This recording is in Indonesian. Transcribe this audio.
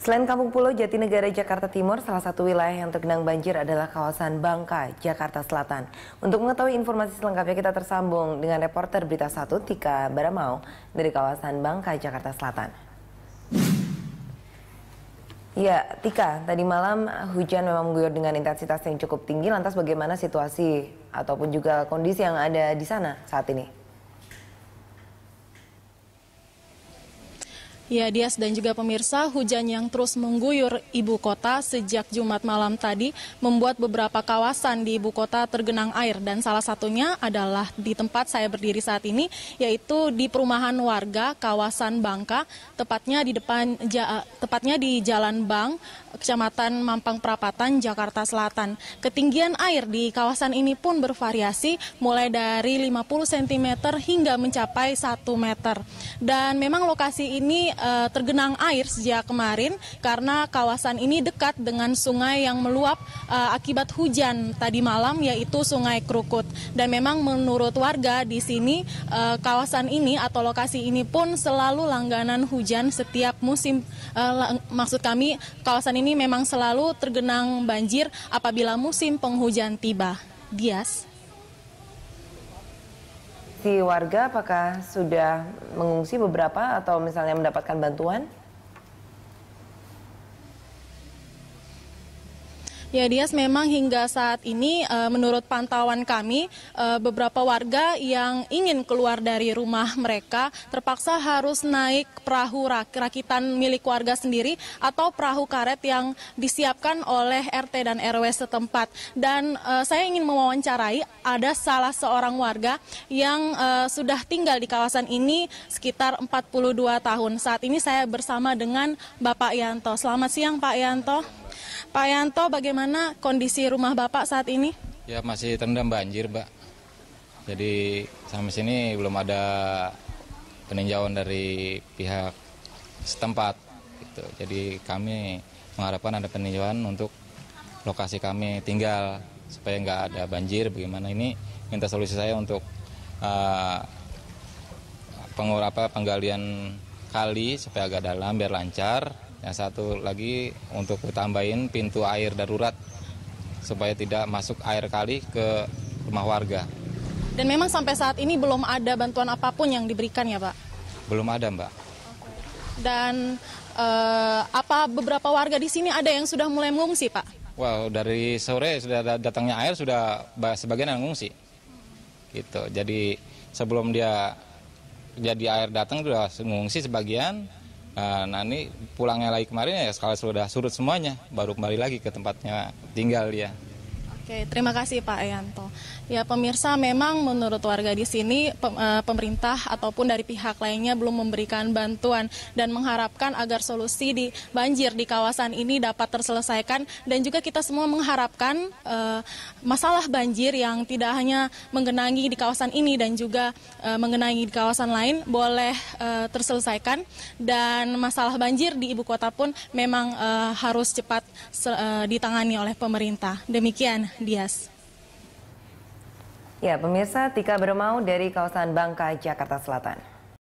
Selain Kampung Pulau Jatinegara Jakarta Timur, salah satu wilayah yang tergenang banjir adalah kawasan Bangka, Jakarta Selatan. Untuk mengetahui informasi selengkapnya kita tersambung dengan reporter Berita Satu Tika Baramau dari kawasan Bangka, Jakarta Selatan. Ya, Tika, tadi malam hujan memang mengguyur dengan intensitas yang cukup tinggi. Lantas bagaimana situasi ataupun juga kondisi yang ada di sana saat ini? Ya, Dias dan juga pemirsa, hujan yang terus mengguyur ibu kota sejak Jumat malam tadi membuat beberapa kawasan di ibu kota tergenang air dan salah satunya adalah di tempat saya berdiri saat ini yaitu di perumahan warga kawasan Bangka, tepatnya di depan tepatnya di Jalan Bang Kecamatan Mampang Prapatan, Jakarta Selatan. Ketinggian air di kawasan ini pun bervariasi mulai dari 50 cm hingga mencapai 1 meter. Dan memang lokasi ini e, tergenang air sejak kemarin karena kawasan ini dekat dengan sungai yang meluap e, akibat hujan tadi malam yaitu Sungai Krukut. Dan memang menurut warga di sini e, kawasan ini atau lokasi ini pun selalu langganan hujan setiap musim e, maksud kami kawasan ini ini memang selalu tergenang banjir apabila musim penghujan tiba. Dias. Si warga apakah sudah mengungsi beberapa atau misalnya mendapatkan bantuan? Ya Dias, memang hingga saat ini eh, menurut pantauan kami eh, beberapa warga yang ingin keluar dari rumah mereka terpaksa harus naik perahu rak rakitan milik warga sendiri atau perahu karet yang disiapkan oleh RT dan RW setempat. Dan eh, saya ingin mewawancarai ada salah seorang warga yang sudah tinggal di kawasan ini sekitar 42 tahun. Saat ini saya bersama dengan Bapak Yanto. Selamat siang Pak Yanto. Pak Yanto, bagaimana kondisi rumah Bapak saat ini? Ya masih terendam banjir, Mbak. Jadi sampai sini belum ada peninjauan dari pihak setempat. Gitu. Jadi kami mengharapkan ada peninjauan untuk lokasi kami tinggal supaya nggak ada banjir. Bagaimana ini minta solusi saya untuk uh, eh, pengurapa penggalian kali supaya agak dalam biar lancar yang satu lagi untuk ditambahin pintu air darurat supaya tidak masuk air kali ke rumah warga. Dan memang sampai saat ini belum ada bantuan apapun yang diberikan ya Pak? Belum ada Mbak. Dan eh, apa beberapa warga di sini ada yang sudah mulai mengungsi Pak? Wow, dari sore sudah datangnya air sudah sebagian yang mengungsi. Gitu. Jadi sebelum dia jadi air datang sudah mengungsi sebagian, Eh, nah ini pulangnya lagi kemarin ya kalau sudah surut semuanya baru kembali lagi ke tempatnya tinggal dia. Oke, terima kasih Pak Ayanto. Ya pemirsa, memang menurut warga di sini eh, pemerintah ataupun dari pihak lainnya belum memberikan bantuan dan mengharapkan agar solusi di banjir di kawasan ini dapat terselesaikan dan juga kita semua mengharapkan uh, masalah banjir yang tidak hanya menggenangi di kawasan ini dan juga uh, menggenangi di kawasan lain boleh uh, terselesaikan dan masalah banjir di ibu kota pun memang harus cepat ditangani oleh pemerintah. Demikian Dias. Ya, pemirsa Tika Bermau dari kawasan Bangka, Jakarta Selatan.